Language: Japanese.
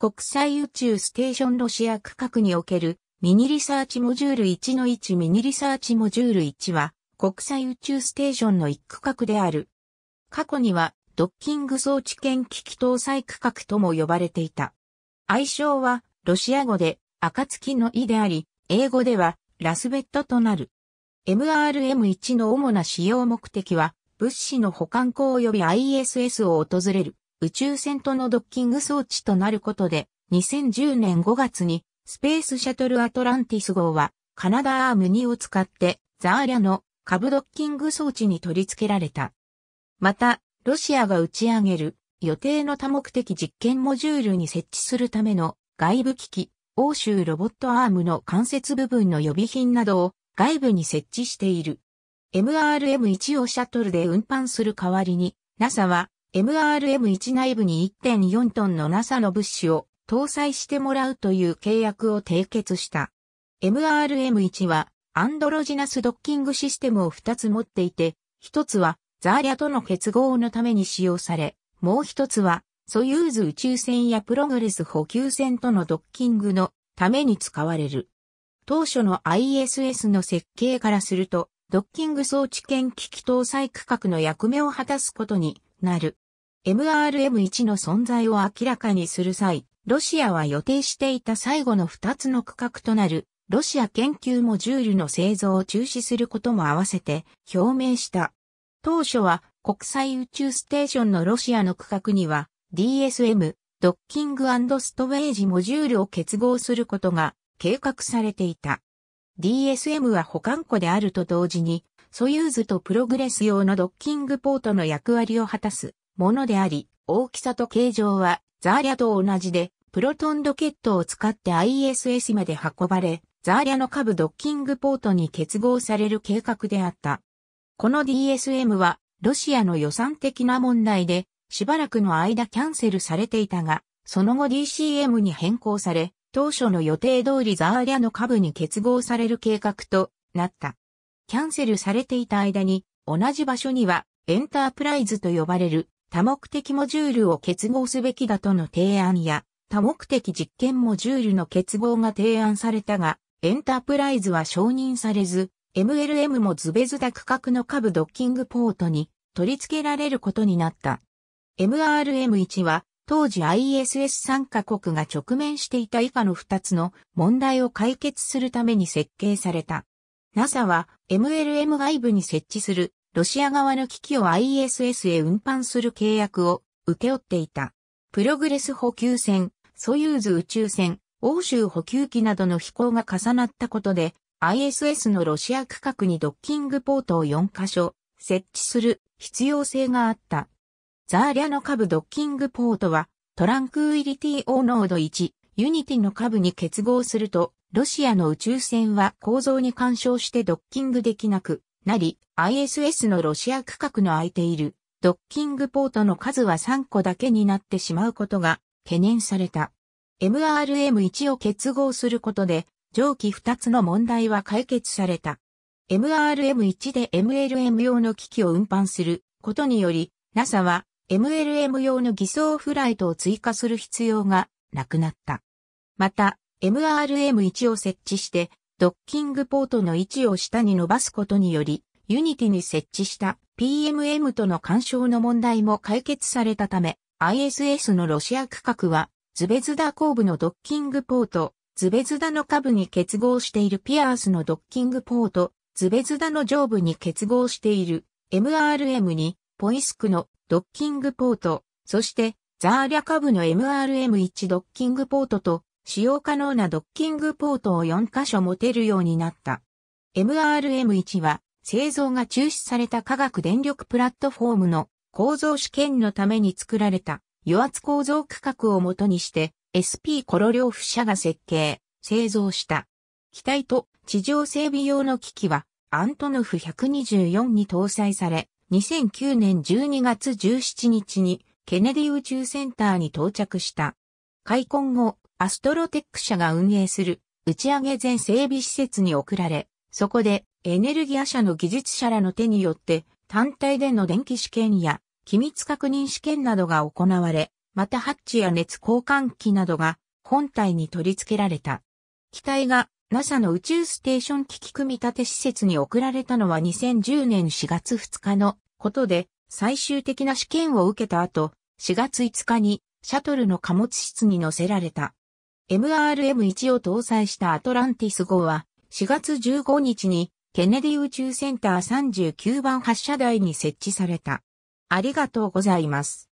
国際宇宙ステーションロシア区画におけるミニリサーチモジュール1の1ミニリサーチモジュール1は国際宇宙ステーションの一区画である。過去にはドッキング装置兼機器搭載区画とも呼ばれていた。愛称はロシア語で暁の意であり、英語ではラスベットとなる。MRM1 の主な使用目的は物資の保管庫及び ISS を訪れる宇宙船とのドッキング装置となることで、2010年5月にスペースシャトルアトランティス号はカナダアーム2を使ってザーリャの株ドッキング装置に取り付けられた。また、ロシアが打ち上げる予定の多目的実験モジュールに設置するための外部機器、欧州ロボットアームの関節部分の予備品などを外部に設置している。MRM1 をシャトルで運搬する代わりに、NASA は MRM1 内部に1.4トンの NASA の物資を搭載してもらうという契約を締結した。MRM1 はアンドロジナスドッキングシステムを2つ持っていて、1つはザーリャとの結合のために使用され、もう1つはソユーズ宇宙船やプログレス補給船とのドッキングのために使われる。当初の ISS の設計からすると、ドッキング装置兼機器搭載区画の役目を果たすことになる。MRM1 の存在を明らかにする際、ロシアは予定していた最後の2つの区画となる、ロシア研究モジュールの製造を中止することも合わせて表明した。当初は国際宇宙ステーションのロシアの区画には DSM、ドッキングストウェージモジュールを結合することが計画されていた。DSM は保管庫であると同時にソユーズとプログレス用のドッキングポートの役割を果たすものであり、大きさと形状はザーリャと同じで、プロトンロケットを使って ISS まで運ばれ、ザーリャの下部ドッキングポートに結合される計画であった。この DSM は、ロシアの予算的な問題で、しばらくの間キャンセルされていたが、その後 DCM に変更され、当初の予定通りザーリャの下部に結合される計画となった。キャンセルされていた間に、同じ場所にはエンタープライズと呼ばれる多目的モジュールを結合すべきだとの提案や、多目的実験モジュールの結合が提案されたが、エンタープライズは承認されず、MLM もズベズダ区画の下部ドッキングポートに取り付けられることになった。MRM1 は当時 ISS 参加国が直面していた以下の2つの問題を解決するために設計された。NASA は MLM 外部に設置するロシア側の機器を ISS へ運搬する契約を請け負っていた。プログレス補給船、ソユーズ宇宙船、欧州補給機などの飛行が重なったことで、ISS のロシア区画にドッキングポートを4カ所設置する必要性があった。ザーリャの下部ドッキングポートはトランクウィリティオーノード1、ユニティの下部に結合するとロシアの宇宙船は構造に干渉してドッキングできなくなり、ISS のロシア区画の空いているドッキングポートの数は3個だけになってしまうことが懸念された。MRM1 を結合することで、上記2つの問題は解決された。MRM1 で MLM 用の機器を運搬することにより、NASA は MLM 用の偽装フライトを追加する必要がなくなった。また、MRM1 を設置して、ドッキングポートの位置を下に伸ばすことにより、ユニティに設置した PMM との干渉の問題も解決されたため、ISS のロシア区画は、ズベズダ後部のドッキングポート、ズベズダの下部に結合しているピアースのドッキングポート、ズベズダの上部に結合している MRM に、ポイスクのドッキングポート、そしてザーリャ下部の MRM1 ドッキングポートと使用可能なドッキングポートを4箇所持てるようになった。MRM1 は製造が中止された化学電力プラットフォームの構造試験のために作られた油圧構造区画をもとにして SP コロリョフ社が設計、製造した。機体と地上整備用の機器はアントノフ124に搭載され、2009年12月17日にケネディ宇宙センターに到着した。開墾後、アストロテック社が運営する打ち上げ全整備施設に送られ、そこでエネルギア社の技術者らの手によって単体での電気試験や機密確認試験などが行われ、またハッチや熱交換機などが本体に取り付けられた。機体が NASA の宇宙ステーション機器組み立て施設に送られたのは2010年4月2日のことで、最終的な試験を受けた後、4月5日にシャトルの貨物室に乗せられた。MRM1 を搭載したアトランティス号は、4月15日にケネディ宇宙センター39番発射台に設置された。ありがとうございます。